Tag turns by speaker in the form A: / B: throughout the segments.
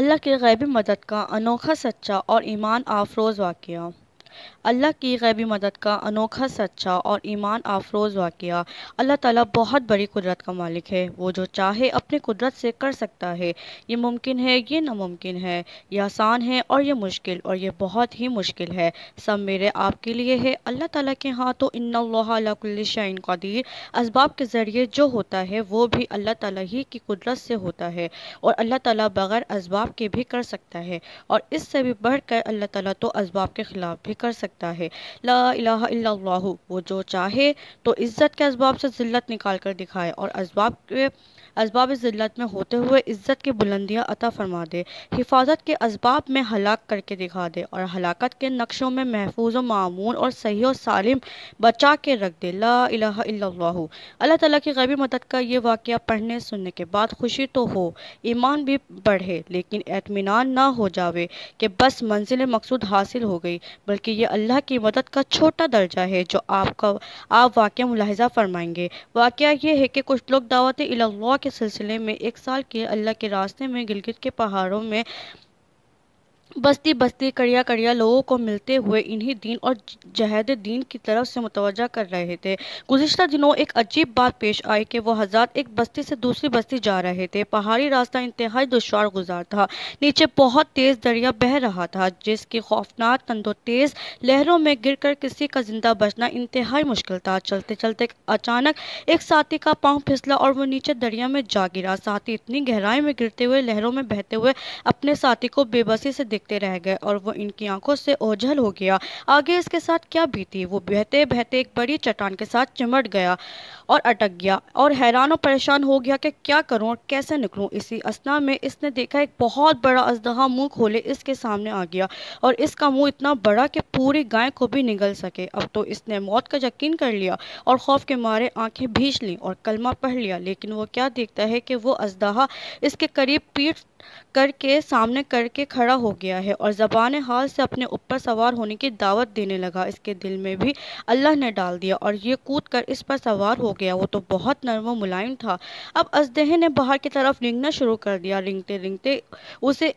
A: अल्लाह के गैबी मदद का अनोखा सच्चा और ईमान आफरोज़ वाक़ अल्लाह की गैबी मदद का अनोखा सच्चा और ईमान आफरोज़ वाक़ अल्लाह ताला बहुत बड़ी कुदरत का मालिक है वो जो चाहे अपनी कुदरत से कर सकता है ये मुमकिन है ये नामुमकिन है ये आसान है और ये मुश्किल और ये बहुत ही मुश्किल है सब मेरे आपके लिए है अल्लाह ताला के हाँ तो इन्नाशाइन कदीर इसबाब के ज़रिए जो होता है वो भी अल्लाह ताली ही की कुदरत से होता है और अल्लाह ताली बग़ैर इसबाब के भी कर सकता है और इससे भी कर अल्लाह ताली तो इसबाब के ख़िलाफ़ भी कर सकता सकता है ला इला वो जो चाहे तो इज़्ज़त के इसबाब से ज़िल्लत निकाल कर दिखाए और इसबाब के इसबाब ज़िल्लत में होते हुए इज़्ज़त की बुलंदियाँ अता फरमा दे हिफाजत के इसबाब में हलाक करके दिखा दे और हलाकत के नक्शों में महफूज मामून और सही और सालिम बचा के रख दे ला इलाहा अल्लाह ताला की गैबी मदद का ये वाक़ पढ़ने सुनने के बाद खुशी तो हो ईमान भी बढ़े लेकिन एतमिन ना हो जावे कि बस मंजिल मकसूद हासिल हो गई बल्कि ये अल्लाह की मदद का छोटा दर्जा है जो आपका आप वाक़ मुलाहजा फरमाएंगे वाक़ यह है कि कुछ लोग दावत के सिलसिले में एक साल के अल्लाह के रास्ते में गिलगित के पहाड़ों में बस्ती बस्ती कड़िया कड़िया लोगों को मिलते हुए इन्हीं दीन और जहद दीन की तरफ से मुतवजा कर रहे थे गुजशत दिनों एक अजीब बात पेश आई कि वह हजार एक बस्ती से दूसरी बस्ती जा रहे थे पहाड़ी रास्ता इंतहाई दुशवार गुजार था नीचे बहुत तेज़ दरिया बह रहा था जिसकी खौफनाक तंदो तेज़ लहरों में गिर कर किसी का जिंदा बचना इंतहाई मुश्किल था चलते चलते अचानक एक साथी का पाँव फिसला और वो नीचे दरिया में जा गिरा साथी इतनी गहराई में गिरते हुए लहरों में बहते हुए अपने साथी को बेबसी से देखते रह गए और वो इनकी आंखों से ओझल हो गया आगे इसके साथ क्या बीती वो बहते बहते एक बड़ी चट्टान के साथ चिमट गया और अटक गया और हैरान और परेशान हो गया कि क्या करूं और कैसे निकलूं इसी असना में इसने देखा एक बहुत बड़ा अजदहा मुंह खोले इसके सामने आ गया और इसका मुंह इतना बड़ा कि पूरी गाय को भी निगल सके अब तो इसने मौत का यकीन कर लिया और खौफ के मारे आंखें भीज ली और कलमा पढ़ लिया लेकिन वो क्या देखता है कि वो अजदहा इसके करीब पीठ करके सामने करके खड़ा हो गया है और ज़बान हाल से अपने ऊपर सवार होने की दावत देने लगा इसके दिल में भी अल्लाह ने डाल दिया और ये कूद कर इस पर सवार हो गया वो तो बहुत नरम मुलायम था अब अजदेह ने बाहर की तरफ रिंगना शुरू कर दिया रिंगते रिंगते उसे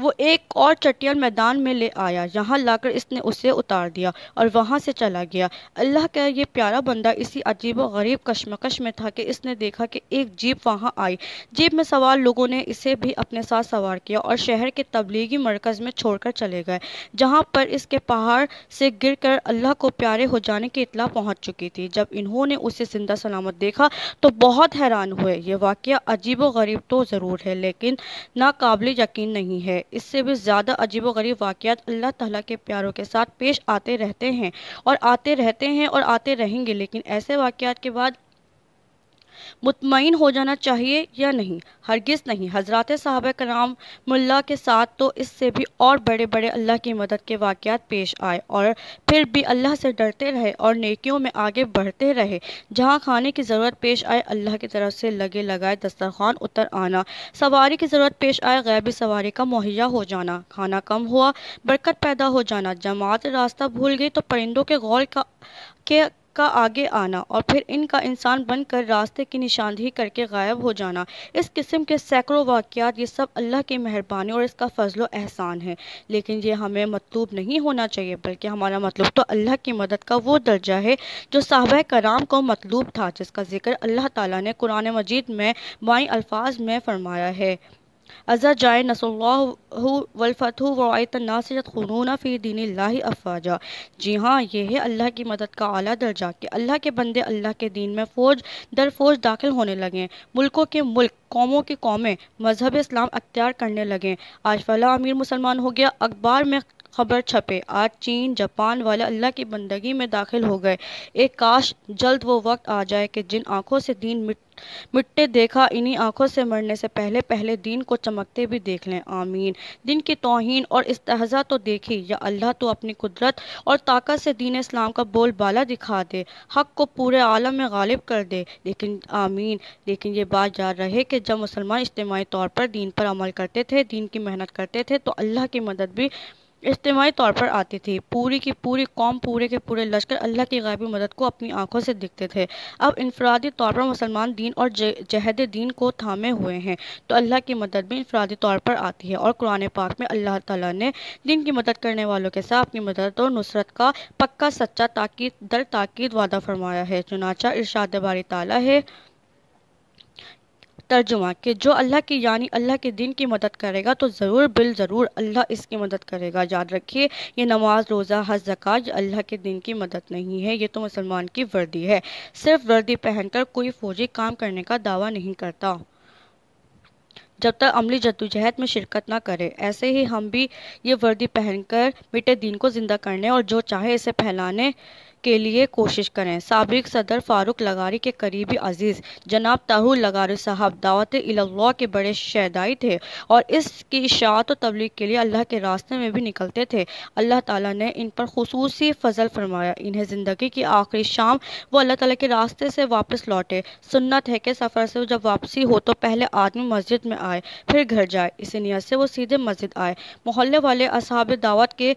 A: वो एक और चटियल मैदान में ले आया यहाँ लाकर इसने उसे उतार दिया और वहाँ से चला गया अल्लाह का ये प्यारा बंदा इसी अजीब गरीब कश्मकश में था कि इसने देखा कि एक जीप वहाँ आई जीप में सवार लोगों ने इसे भी अपने साथ सवार किया और शहर के तबलीगी मरकज़ में छोड़कर चले गए जहाँ पर इसके पहाड़ से गिर कर अल्लाह को प्यारे हो जाने की इतला पहुँच चुकी थी जब इन्होंने उसे ज़िंदा सलामत देखा तो बहुत हैरान हुए ये वाक़ अजीब व गरीब तो ज़रूर है लेकिन नाकबिल यकीन नहीं है इससे भी ज़्यादा अजीब गरीब वाक़ात अल्लाह ताला के प्यारों के साथ पेश आते रहते हैं और आते रहते हैं और आते रहेंगे लेकिन ऐसे वाक़ात के बाद मुतमिन हो जाना चाहिए या नहीं हरगिज़ नहीं हजरत साहब कराम मुल्ला के साथ तो इससे भी और बड़े बड़े अल्लाह की मदद के वाक़ात पेश आए और फिर भी अल्लाह से डरते रहे और नेकियों में आगे बढ़ते रहे जहाँ खाने की ज़रूरत पेश आए अल्लाह की तरफ से लगे लगाए दस्तरखान उतर आना सवारी की ज़रूरत पेश आए गैबी सवारी का मुहैया हो जाना खाना कम हुआ बरकत पैदा हो जाना जमात रास्ता भूल गई तो परिंदों के गौल का के का आगे आना और फिर इनका इंसान बनकर रास्ते की निशानदेही करके गायब हो जाना इस किस्म के सैकड़ों वाक़ात ये सब अल्लाह की मेहरबानी और इसका फजलो एहसान है लेकिन ये हमें मतलूब नहीं होना चाहिए बल्कि हमारा मतलब तो अल्लाह की मदद का वो दर्जा है जो साहब कराम को मतलूब था जिसका जिक्र अल्लाह ताली ने कुरान मजीद में बाई अल्फाज में फरमाया है अज़ा जाए नसल्लाफ़त वायत नासरत खनूना फ़ी दीन अफवाजा जी हाँ यह है अल्लाह की मदद का अली दर्जा कि अल्लाह के बंदे अल्लाह के दीन में फ़ौज दर फौज दाखिल होने लगें मुल्कों के मुल्क कौमों की कौमें मजहब इस्लाम अख्तियार करने लगें आज फला अमीर मुसलमान हो गया अखबार में खबर छपे आज चीन जापान वाले अल्लाह की बंदगी में दाखिल हो गए एक काश जल्द वो वक्त आ जाए कि जिन आंखों से दीन मिट मिट्टे देखा इन्हीं आंखों से मरने से पहले पहले दीन को चमकते भी देख लें आमीन दिन की तोहन और इस्तजा तो देखी या अल्लाह तो अपनी कुदरत और ताकत से दीन इस्लाम का बोल बाला दिखा दे हक को पूरे आलम में गालिब कर दे लेकिन आमीन लेकिन ये बात जा रहे कि जब मुसलमान इज्तमी तौर पर दीन पर अमल करते थे दीन की मेहनत करते थे तो अल्लाह की मदद भी इज्तमी तौर पर आती थी पूरी की पूरी कौम पूरे के पूरे लश्कर अल्लाह की गायबी मदद को अपनी आंखों से दिखते थे अब इनफरादी तौर पर मुसलमान दीन और जहद दीन को थामे हुए हैं तो अल्लाह की मदद भी इनफरादी तौर पर आती है और कुरान पाक में अल्लाह ताला ने दिन की मदद करने वालों के साथ अपनी मदद और नुसरत का पक्का सच्चा ताकीद दर ताकद वादा फरमाया है चुनाचा इर्शाद बारी ताला है तर्जुमा कि जो अल्लाह की यानी अल्लाह के दिन की मदद करेगा तो ज़रूर बिल ज़रूर अल्लाह इसकी मदद करेगा याद रखिए ये नमाज रोज़ा हज जक़ात अल्लाह के दिन की मदद नहीं है ये तो मुसलमान की वर्दी है सिर्फ वर्दी पहनकर कोई फ़ौजी काम करने का दावा नहीं करता जब तक अमली जद्दोजहद में शिरकत ना करे ऐसे ही हम भी ये वर्दी पहनकर मिटे दिन को ज़िंदा करने और जो चाहे इसे फैलाने के लिए कोशिश करें सबक सदर फारूक लगारी के करीबी अजीज़ जनाब ताहू लगारी साहब दावत अल्लाह के बड़े शहदाई थे और इसकी इशात और तबलीग के लिए अल्लाह के रास्ते में भी निकलते थे अल्लाह ताला ने इन पर खसूस फजल फरमाया इन्हें ज़िंदगी की आखिरी शाम वो अल्लाह तला के रास्ते से वापस लौटे सुन्नत है कि सफ़र से जब वापसी हो तो पहले आदमी मस्जिद में आए फिर घर जाए इसी नीयत से वो सीधे मस्जिद आए मोहल्ले वाले असहाब दावत के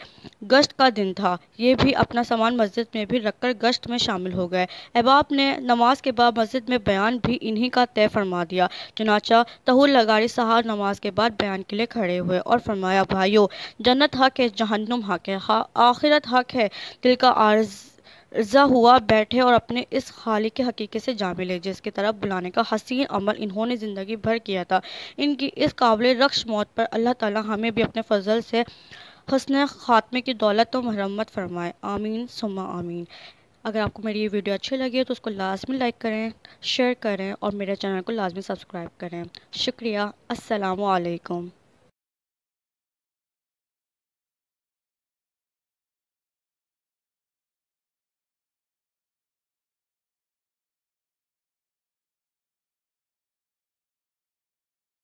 A: गश्त का दिन था ये भी अपना सामान मस्जिद में भी रखकर गश्त में शामिल हो गए अहबाब ने नमाज के बाद मस्जिद में बयान भी इन्हीं का तय फरमा दिया चुनाचा तहुल लगारी सहार नमाज के बाद बयान के लिए खड़े हुए और फरमाया भाइयों जन्नत हक है जहन्नुम हक है आखिरत हक है दिल का आर्ज रजा हुआ बैठे और अपने इस खाली के हकीके से जा मिले जिसकी तरफ बुलाने का हसीन अमल इन्होंने ज़िंदगी भर किया था इनकी इस काबिल रक्ष मौत पर अल्लाह ताला हमें भी अपने फजल से हसन ख़ात्मे की दौलत तो मरम्मत फरमाए आमीन सुमा आमीन अगर आपको मेरी ये वीडियो अच्छी लगी है तो उसको लाजमी लाइक करें शेयर करें और मेरे चैनल को लाजमी सब्सक्राइब करें शुक्रिया असलकम